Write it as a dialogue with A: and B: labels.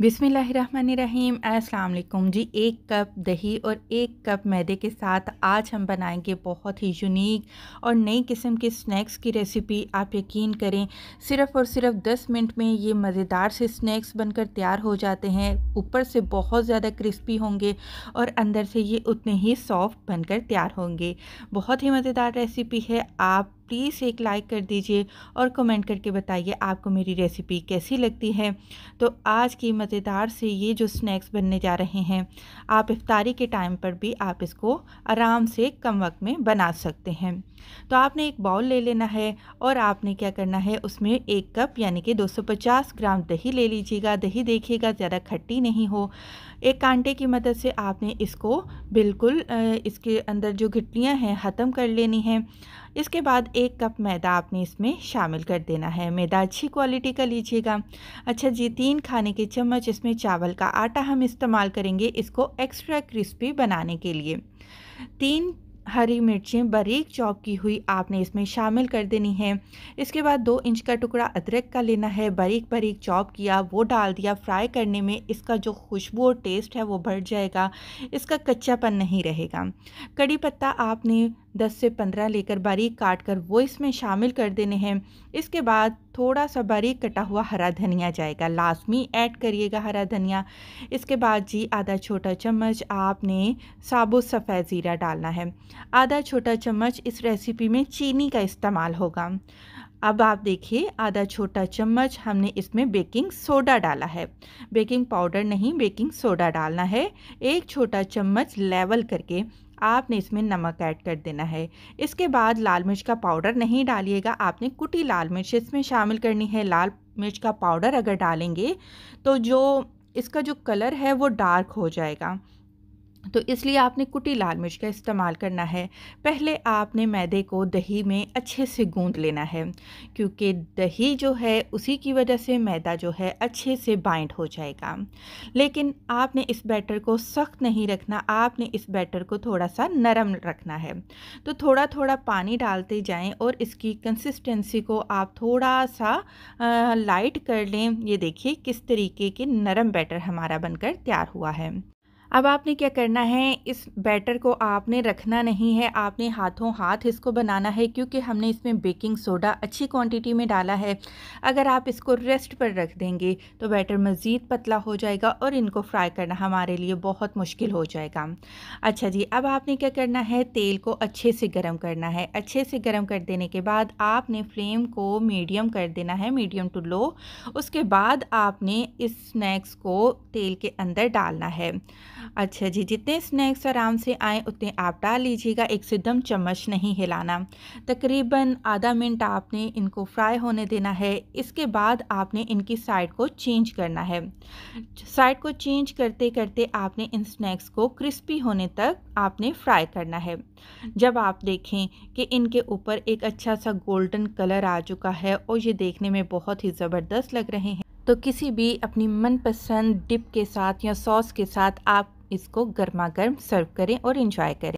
A: बिसमीम् अल्लाम जी एक कप दही और एक कप मैदे के साथ आज हम बनाएंगे बहुत ही यूनिक और नई किस्म के स्नैक्स की रेसिपी आप यकीन करें सिर्फ़ और सिर्फ 10 मिनट में ये मज़ेदार से स्नैक्स बनकर तैयार हो जाते हैं ऊपर से बहुत ज़्यादा क्रिस्पी होंगे और अंदर से ये उतने ही सॉफ्ट बनकर तैयार होंगे बहुत ही मज़ेदार रेसिपी है आप प्लीज़ एक लाइक कर दीजिए और कमेंट करके बताइए आपको मेरी रेसिपी कैसी लगती है तो आज की मज़ेदार से ये जो स्नैक्स बनने जा रहे हैं आप इफ्तारी के टाइम पर भी आप इसको आराम से कम वक्त में बना सकते हैं तो आपने एक बाउल ले लेना है और आपने क्या करना है उसमें एक कप यानी कि 250 ग्राम दही ले लीजिएगा दही देखिएगा ज़्यादा खट्टी नहीं हो एक कांटे की मदद से आपने इसको बिल्कुल इसके अंदर जो घिटलियाँ हैं ख़त्म कर लेनी हैं इसके बाद एक कप मैदा आपने इसमें शामिल कर देना है मैदा अच्छी क्वालिटी का लीजिएगा अच्छा जी तीन खाने के चम्मच इसमें चावल का आटा हम इस्तेमाल करेंगे इसको एक्स्ट्रा क्रिस्पी बनाने के लिए तीन हरी मिर्चें बारीक चॉप की हुई आपने इसमें शामिल कर देनी है इसके बाद दो इंच का टुकड़ा अदरक का लेना है बारीक बारीक चॉप किया वो डाल दिया फ्राई करने में इसका जो खुशबू और टेस्ट है वो बढ़ जाएगा इसका कच्चापन नहीं रहेगा कड़ी पत्ता आपने 10 से 15 लेकर बारीक काट कर वो इसमें शामिल कर देने हैं इसके बाद थोड़ा सा बारीक कटा हुआ हरा धनिया जाएगा लाजमी ऐड करिएगा हरा धनिया इसके बाद जी आधा छोटा चम्मच आपने साबुत सफ़ेद ज़ीरा डालना है आधा छोटा चम्मच इस रेसिपी में चीनी का इस्तेमाल होगा अब आप देखिए आधा छोटा चम्मच हमने इसमें बेकिंग सोडा डाला है बेकिंग पाउडर नहीं बेकिंग सोडा डालना है एक छोटा चम्मच लेवल करके आपने इसमें नमक ऐड कर देना है इसके बाद लाल मिर्च का पाउडर नहीं डालिएगा आपने कुटी लाल मिर्च इसमें शामिल करनी है लाल मिर्च का पाउडर अगर डालेंगे तो जो इसका जो कलर है वो डार्क हो जाएगा तो इसलिए आपने कुटी लाल मिर्च का इस्तेमाल करना है पहले आपने मैदे को दही में अच्छे से गूंद लेना है क्योंकि दही जो है उसी की वजह से मैदा जो है अच्छे से बाइंड हो जाएगा लेकिन आपने इस बैटर को सख्त नहीं रखना आपने इस बैटर को थोड़ा सा नरम रखना है तो थोड़ा थोड़ा पानी डालते जाएँ और इसकी कंसिस्टेंसी को आप थोड़ा सा आ, लाइट कर लें ये देखिए किस तरीके के नरम बैटर हमारा बनकर तैयार हुआ है अब आपने क्या करना है इस बैटर को आपने रखना नहीं है आपने हाथों हाथ इसको बनाना है क्योंकि हमने इसमें बेकिंग सोडा अच्छी क्वांटिटी में डाला है अगर आप इसको रेस्ट पर रख देंगे तो बैटर मज़ीद पतला हो जाएगा और इनको फ्राई करना हमारे लिए बहुत मुश्किल हो जाएगा अच्छा जी अब आपने क्या करना है तेल को अच्छे से गर्म करना है अच्छे से गर्म कर देने के बाद आपने फ्लेम को मीडियम कर देना है मीडियम टू लो उसके बाद आपने इस स्नैक्स को तेल के अंदर डालना है अच्छा जी जितने स्नैक्स आराम से आए उतने आप डाल लीजिएगा एक से दम चम्मच नहीं हिलाना तकरीबन आधा मिनट आपने इनको फ्राई होने देना है इसके बाद आपने इनकी साइड को चेंज करना है साइड को चेंज करते करते आपने इन स्नैक्स को क्रिस्पी होने तक आपने फ्राई करना है जब आप देखें कि इनके ऊपर एक अच्छा सा गोल्डन कलर आ चुका है और ये देखने में बहुत ही ज़बरदस्त लग रहे हैं तो किसी भी अपनी मनपसंद डिप के साथ या सॉस के साथ आप इसको गर्मा गर्म सर्व करें और इन्जॉय करें